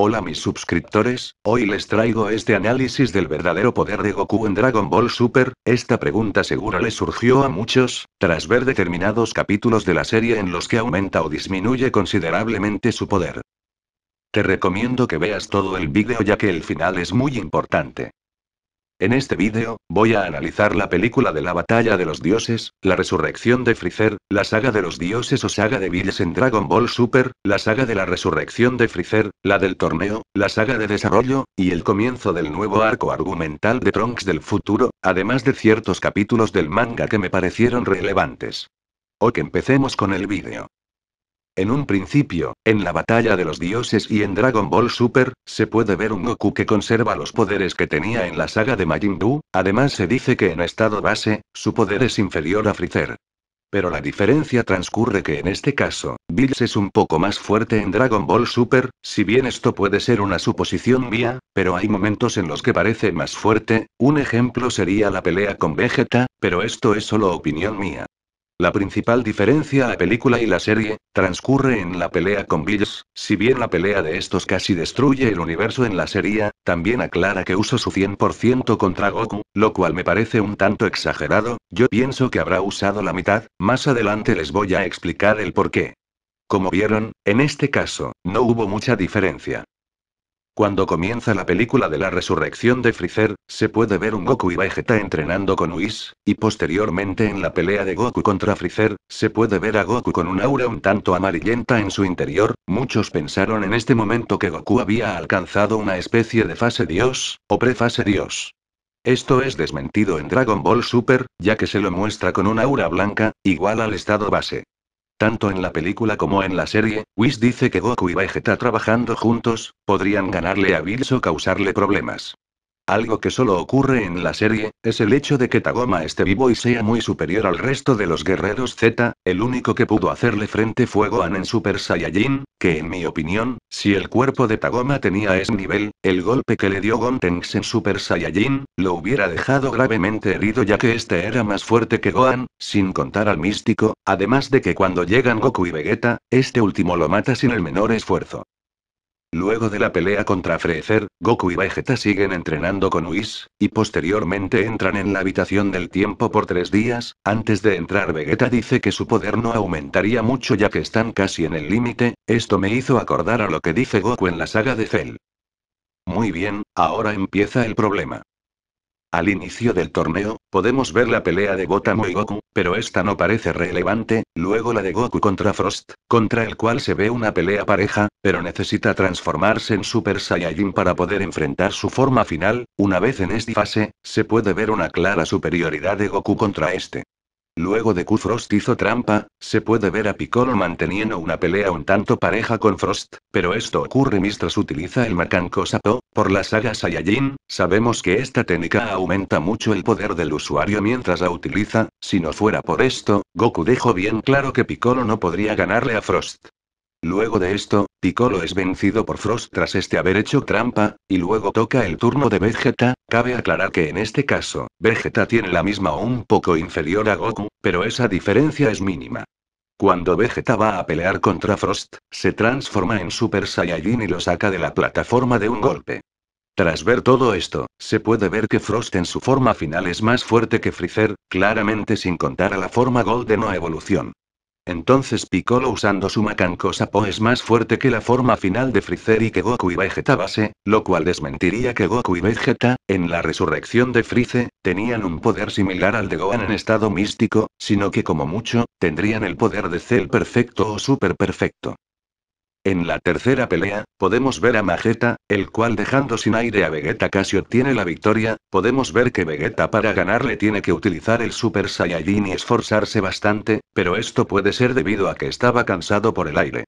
Hola mis suscriptores, hoy les traigo este análisis del verdadero poder de Goku en Dragon Ball Super, esta pregunta segura le surgió a muchos, tras ver determinados capítulos de la serie en los que aumenta o disminuye considerablemente su poder. Te recomiendo que veas todo el vídeo ya que el final es muy importante. En este vídeo, voy a analizar la película de la batalla de los dioses, la resurrección de Freezer, la saga de los dioses o saga de Bills en Dragon Ball Super, la saga de la resurrección de Freezer, la del torneo, la saga de desarrollo, y el comienzo del nuevo arco argumental de Trunks del futuro, además de ciertos capítulos del manga que me parecieron relevantes. O que empecemos con el vídeo. En un principio, en la batalla de los dioses y en Dragon Ball Super, se puede ver un Goku que conserva los poderes que tenía en la saga de Majin Buu, además se dice que en estado base, su poder es inferior a Freezer. Pero la diferencia transcurre que en este caso, Bills es un poco más fuerte en Dragon Ball Super, si bien esto puede ser una suposición mía, pero hay momentos en los que parece más fuerte, un ejemplo sería la pelea con Vegeta, pero esto es solo opinión mía. La principal diferencia a película y la serie, transcurre en la pelea con Bills, si bien la pelea de estos casi destruye el universo en la serie, también aclara que uso su 100% contra Goku, lo cual me parece un tanto exagerado, yo pienso que habrá usado la mitad, más adelante les voy a explicar el por qué. Como vieron, en este caso, no hubo mucha diferencia. Cuando comienza la película de la resurrección de Freezer, se puede ver un Goku y Vegeta entrenando con Whis, y posteriormente en la pelea de Goku contra Freezer, se puede ver a Goku con un aura un tanto amarillenta en su interior, muchos pensaron en este momento que Goku había alcanzado una especie de fase Dios, o prefase Dios. Esto es desmentido en Dragon Ball Super, ya que se lo muestra con un aura blanca, igual al estado base. Tanto en la película como en la serie, Whis dice que Goku y Vegeta trabajando juntos, podrían ganarle a Bills o causarle problemas. Algo que solo ocurre en la serie, es el hecho de que Tagoma esté vivo y sea muy superior al resto de los guerreros Z, el único que pudo hacerle frente fue Gohan en Super Saiyajin, que en mi opinión, si el cuerpo de Tagoma tenía ese nivel, el golpe que le dio Gontengs en Super Saiyajin, lo hubiera dejado gravemente herido ya que este era más fuerte que Gohan, sin contar al místico, además de que cuando llegan Goku y Vegeta, este último lo mata sin el menor esfuerzo. Luego de la pelea contra Freezer, Goku y Vegeta siguen entrenando con Whis, y posteriormente entran en la habitación del tiempo por tres días. Antes de entrar Vegeta dice que su poder no aumentaría mucho ya que están casi en el límite, esto me hizo acordar a lo que dice Goku en la saga de Cell. Muy bien, ahora empieza el problema. Al inicio del torneo, podemos ver la pelea de Gotamo y Goku, pero esta no parece relevante, luego la de Goku contra Frost, contra el cual se ve una pelea pareja, pero necesita transformarse en Super Saiyajin para poder enfrentar su forma final, una vez en esta fase, se puede ver una clara superioridad de Goku contra este. Luego de que Frost hizo trampa, se puede ver a Piccolo manteniendo una pelea un tanto pareja con Frost, pero esto ocurre mientras utiliza el Makanko Sato. Por la saga Saiyajin, sabemos que esta técnica aumenta mucho el poder del usuario mientras la utiliza, si no fuera por esto, Goku dejó bien claro que Piccolo no podría ganarle a Frost. Luego de esto, Piccolo es vencido por Frost tras este haber hecho trampa, y luego toca el turno de Vegeta, cabe aclarar que en este caso, Vegeta tiene la misma o un poco inferior a Goku, pero esa diferencia es mínima. Cuando Vegeta va a pelear contra Frost, se transforma en Super Saiyajin y lo saca de la plataforma de un golpe. Tras ver todo esto, se puede ver que Frost en su forma final es más fuerte que Freezer, claramente sin contar a la forma Golden o evolución. Entonces Piccolo usando su Macanco es pues, más fuerte que la forma final de Freezer y que Goku y Vegeta base, lo cual desmentiría que Goku y Vegeta, en la resurrección de Freeze, tenían un poder similar al de Gohan en estado místico, sino que como mucho, tendrían el poder de Cell perfecto o super perfecto. En la tercera pelea, podemos ver a Majeta, el cual dejando sin aire a Vegeta casi obtiene la victoria, podemos ver que Vegeta para ganarle tiene que utilizar el Super Saiyajin y esforzarse bastante, pero esto puede ser debido a que estaba cansado por el aire.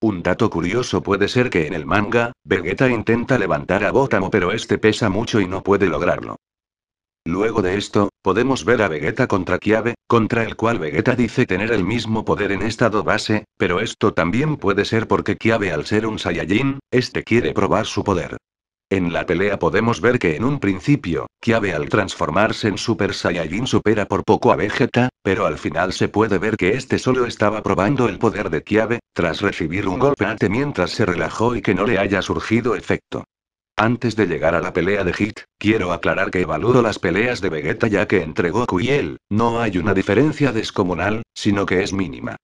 Un dato curioso puede ser que en el manga, Vegeta intenta levantar a Botamo pero este pesa mucho y no puede lograrlo. Luego de esto, podemos ver a Vegeta contra Kiabe, contra el cual Vegeta dice tener el mismo poder en estado base, pero esto también puede ser porque Kiave al ser un Saiyajin, este quiere probar su poder. En la pelea podemos ver que en un principio, Kiave al transformarse en Super Saiyajin supera por poco a Vegeta, pero al final se puede ver que este solo estaba probando el poder de Kiave, tras recibir un golpe mientras se relajó y que no le haya surgido efecto. Antes de llegar a la pelea de Hit, quiero aclarar que evalúo las peleas de Vegeta ya que entre Goku y él, no hay una diferencia descomunal, sino que es mínima.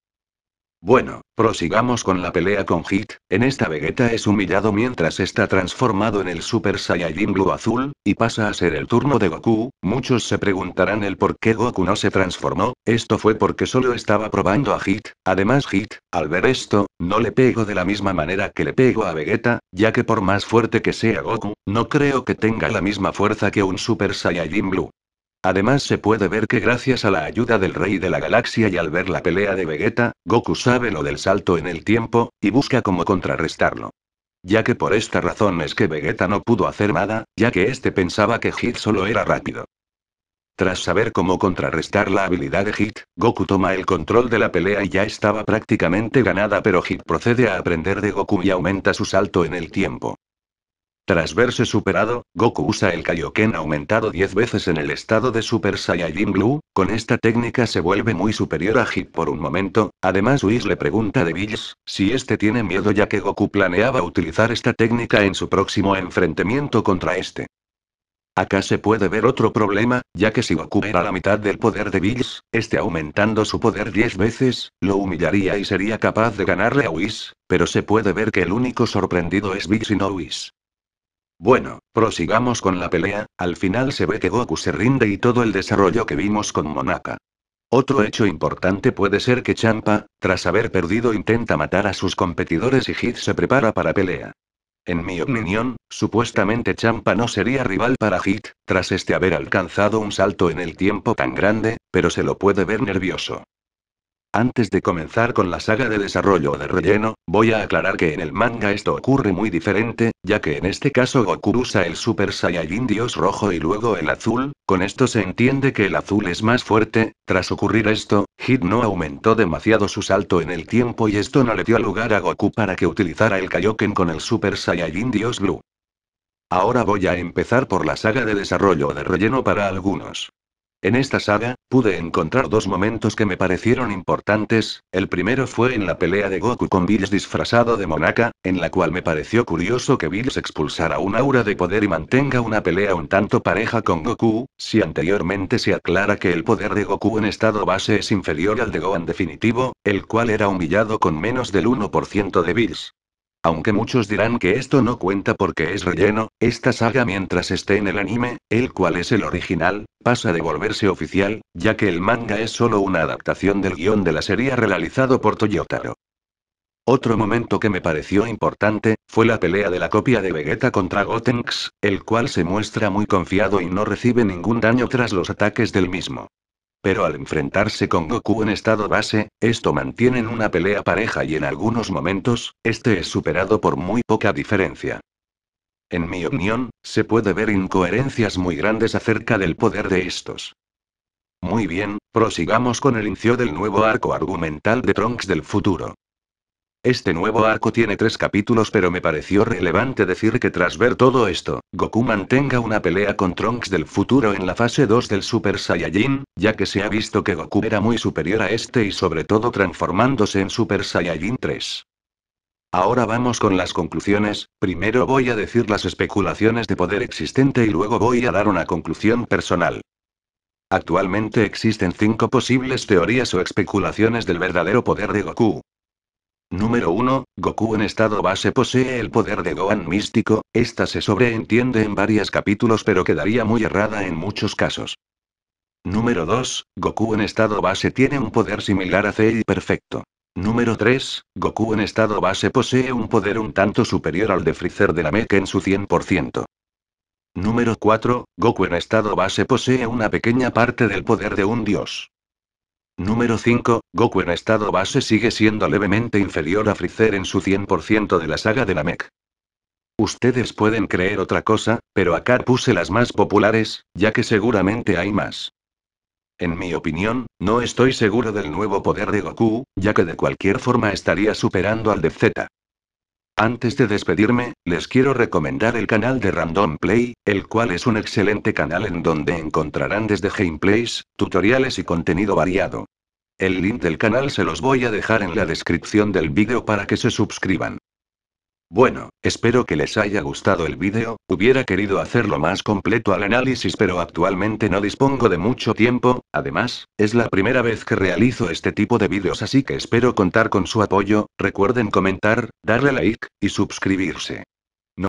Bueno, prosigamos con la pelea con Hit. En esta Vegeta es humillado mientras está transformado en el Super Saiyajin Blue Azul, y pasa a ser el turno de Goku. Muchos se preguntarán el por qué Goku no se transformó. Esto fue porque solo estaba probando a Hit. Además, Hit, al ver esto, no le pego de la misma manera que le pego a Vegeta, ya que por más fuerte que sea Goku, no creo que tenga la misma fuerza que un Super Saiyajin Blue. Además se puede ver que gracias a la ayuda del Rey de la Galaxia y al ver la pelea de Vegeta, Goku sabe lo del salto en el tiempo, y busca cómo contrarrestarlo. Ya que por esta razón es que Vegeta no pudo hacer nada, ya que este pensaba que Hit solo era rápido. Tras saber cómo contrarrestar la habilidad de Hit, Goku toma el control de la pelea y ya estaba prácticamente ganada pero Hit procede a aprender de Goku y aumenta su salto en el tiempo. Tras verse superado, Goku usa el Kaioken aumentado 10 veces en el estado de Super Saiyajin Blue, con esta técnica se vuelve muy superior a Hit por un momento, además Whis le pregunta de Bills, si este tiene miedo ya que Goku planeaba utilizar esta técnica en su próximo enfrentamiento contra este. Acá se puede ver otro problema, ya que si Goku era la mitad del poder de Bills, este aumentando su poder 10 veces, lo humillaría y sería capaz de ganarle a Whis, pero se puede ver que el único sorprendido es Bills y no Whis. Bueno, prosigamos con la pelea, al final se ve que Goku se rinde y todo el desarrollo que vimos con Monaka. Otro hecho importante puede ser que Champa, tras haber perdido, intenta matar a sus competidores y Hit se prepara para pelea. En mi opinión, supuestamente Champa no sería rival para Hit, tras este haber alcanzado un salto en el tiempo tan grande, pero se lo puede ver nervioso. Antes de comenzar con la saga de desarrollo de relleno, voy a aclarar que en el manga esto ocurre muy diferente, ya que en este caso Goku usa el Super Saiyajin Dios rojo y luego el azul, con esto se entiende que el azul es más fuerte, tras ocurrir esto, Hit no aumentó demasiado su salto en el tiempo y esto no le dio lugar a Goku para que utilizara el Kaioken con el Super Saiyajin Dios Blue. Ahora voy a empezar por la saga de desarrollo de relleno para algunos. En esta saga, pude encontrar dos momentos que me parecieron importantes, el primero fue en la pelea de Goku con Bills disfrazado de Monaka, en la cual me pareció curioso que Bills expulsara un aura de poder y mantenga una pelea un tanto pareja con Goku, si anteriormente se aclara que el poder de Goku en estado base es inferior al de Gohan definitivo, el cual era humillado con menos del 1% de Bills. Aunque muchos dirán que esto no cuenta porque es relleno, esta saga mientras esté en el anime, el cual es el original, pasa de volverse oficial, ya que el manga es solo una adaptación del guión de la serie realizado por Toyotaro. Otro momento que me pareció importante, fue la pelea de la copia de Vegeta contra Gotenks, el cual se muestra muy confiado y no recibe ningún daño tras los ataques del mismo. Pero al enfrentarse con Goku en estado base, esto mantiene una pelea pareja y en algunos momentos, este es superado por muy poca diferencia. En mi opinión, se puede ver incoherencias muy grandes acerca del poder de estos. Muy bien, prosigamos con el inicio del nuevo arco argumental de Trunks del futuro. Este nuevo arco tiene tres capítulos pero me pareció relevante decir que tras ver todo esto, Goku mantenga una pelea con Trunks del futuro en la fase 2 del Super Saiyajin, ya que se ha visto que Goku era muy superior a este y sobre todo transformándose en Super Saiyajin 3. Ahora vamos con las conclusiones, primero voy a decir las especulaciones de poder existente y luego voy a dar una conclusión personal. Actualmente existen cinco posibles teorías o especulaciones del verdadero poder de Goku, Número 1. Goku en estado base posee el poder de Gohan místico, esta se sobreentiende en varios capítulos pero quedaría muy errada en muchos casos. Número 2. Goku en estado base tiene un poder similar a Cell perfecto. Número 3. Goku en estado base posee un poder un tanto superior al de Freezer de la Mecha en su 100%. Número 4. Goku en estado base posee una pequeña parte del poder de un dios. Número 5, Goku en estado base sigue siendo levemente inferior a Freezer en su 100% de la saga de la Namek. Ustedes pueden creer otra cosa, pero acá puse las más populares, ya que seguramente hay más. En mi opinión, no estoy seguro del nuevo poder de Goku, ya que de cualquier forma estaría superando al de Z. Antes de despedirme, les quiero recomendar el canal de Random Play, el cual es un excelente canal en donde encontrarán desde gameplays, tutoriales y contenido variado. El link del canal se los voy a dejar en la descripción del vídeo para que se suscriban. Bueno, espero que les haya gustado el vídeo, hubiera querido hacerlo más completo al análisis pero actualmente no dispongo de mucho tiempo, además, es la primera vez que realizo este tipo de vídeos así que espero contar con su apoyo, recuerden comentar, darle like, y suscribirse.